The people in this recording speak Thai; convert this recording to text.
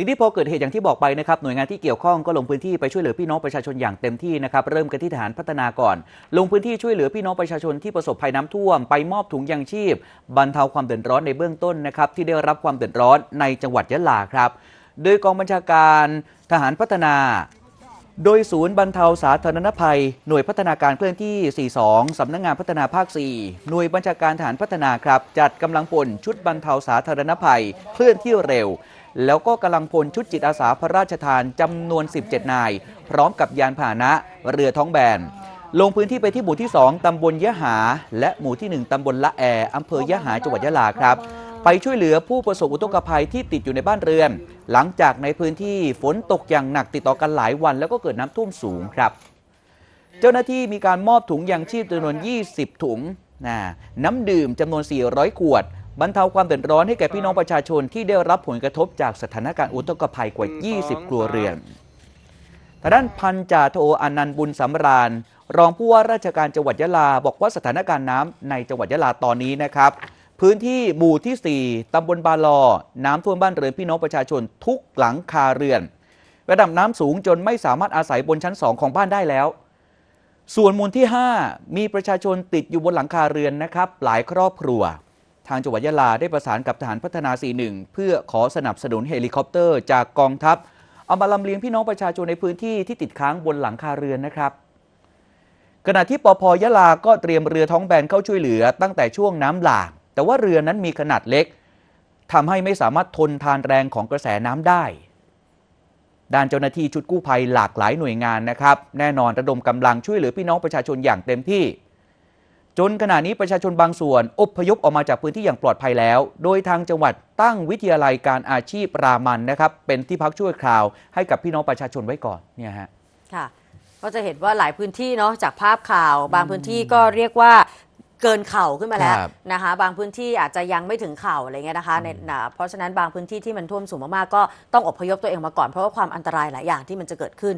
ทีนี้พอเกิดเหตุอย่างที่บอกไปนะครับหน่วยงานที่เกี่ยวข้องก็ลงพื้นที่ไปช่วยเหลือพี่น้องประชาชนอย่างเต็มที่นะครับเริ่มกันที่ฐานพัฒนาก่อน ลงพื้นที่ช่วยเหลือพี่น้องประชาชนที่ประสบภัยน้ำท่วมไปมอบถุงยางชีพบรรเทาความเดือดร้อนในเบื้องต้นนะครับที่ได้รับความเดือดร้อน ในจังหวัดยะลาครับ โดยกองบัญชาการทหารพัฒนา โดยศูนย์บรรเทาสาธารณภัย หน่วยพัฒนาการเคลื่อนที่ 42สำนักงงานพัฒนาภาค 4 หน่วยบัญชาการฐานพัฒนาครับจัดกำลังพลชุดบรรเทาสาธารณภัย เคลื่อนที่เร็วแล้วก็กำลังพลชุดจิตอาสาพระราชทานจำนวน 17 นาย พร้อมกับยานพาหนะเรือท้องแบนลงพื้นที่ไปที่หมู่ที่ 2 ตำบลยะหา และหมู่ที่ 1 ตำบลละแออำเภอยะหาจังหวัดยะลาครับ ไปช่วยเหลือผู้ประสบอุทกภัยที่ติดอยู่ในบ้านเรือน หลังจากในพื้นที่ฝนตกอย่างหนักติดต่อกันหลายวัน แล้วก็เกิดน้ำท่วมสูงครับ เจ้าหน้าที่มีการมอบถุงยางชีพจำนวน 20 ถุงน้ำดื่มจำนวน 400ขวดบรรเทาความเดือดร้อนให้แก่พี่น้องประชาชนที่ได้รับผลกระทบจากสถานการณ์อุทกภัยกว่า 20 ครัวเรือน ทางด้านพันจ่าโทอนันต์บุญสำราญรองผู้ว่าราชการจังหวัดยะลา บอกว่าสถานการณ์น้ำในจังหวัดยะลาตอนนี้นะครับ พื้นที่หมู่ที่ 4 ตำบลบาลอ น้ำท่วมบ้านเรือนพี่น้องประชาชนทุกหลังคาเรือนระดับน้ำสูงจนไม่สามารถอาศัยบนชั้น 2 ของบ้านได้แล้ว ส่วนหมู่ที่ 5 มีประชาชนติดอยู่บนหลังคาเรือนนะครับหลายครอบครัวทางจังหวัดยะลาได้ประสานกับทหารพัฒนา 41 เพื่อขอสนับสนุนเฮลิคอปเตอร์จากกองทัพ เอามาลำเลียงพี่น้องประชาชนในพื้นที่ที่ติดค้างบนหลังคาเรือนนะครับ ขณะที่ปอพยะลาก็เตรียมเรือท้องแบนเข้าช่วยเหลือตั้งแต่ช่วงน้ำหลากแต่ว่าเรือนั้นมีขนาดเล็กทำให้ไม่สามารถทนทานแรงของกระแสน้ำได้ ด้านเจ้าหน้าที่ชุดกู้ภัยหลากหลายหน่วยงานนะครับ แน่นอนระดมกำลังช่วยเหลือพี่น้องประชาชนอย่างเต็มที่จนขณะนี้ประชาชนบางส่วนอพยพออกมาจากพื้นที่อย่างปลอดภัยแล้ว โดยทางจังหวัดตั้งวิทยาลัยการอาชีพรามันนะครับ เป็นที่พักช่วยคราวให้กับพี่น้องประชาชนไว้ก่อนเนี่ยฮะค่ะก็จะเห็นว่าหลายพื้นที่เนาะจากภาพข่าว บางพื้นที่ก็เรียกว่าเกินเข่าขึ้นมาแล้วนะคะบางพื้นที่อาจจะยังไม่ถึงเข่าอะไรเงี้ยนะคะในเพราะฉะนั้นบางพื้นที่ที่มันท่วมสูงมากๆก็ต้องอพยพตัวเองมาก่อน เพราะว่าความอันตรายหลายอย่างที่มันจะเกิดขึ้น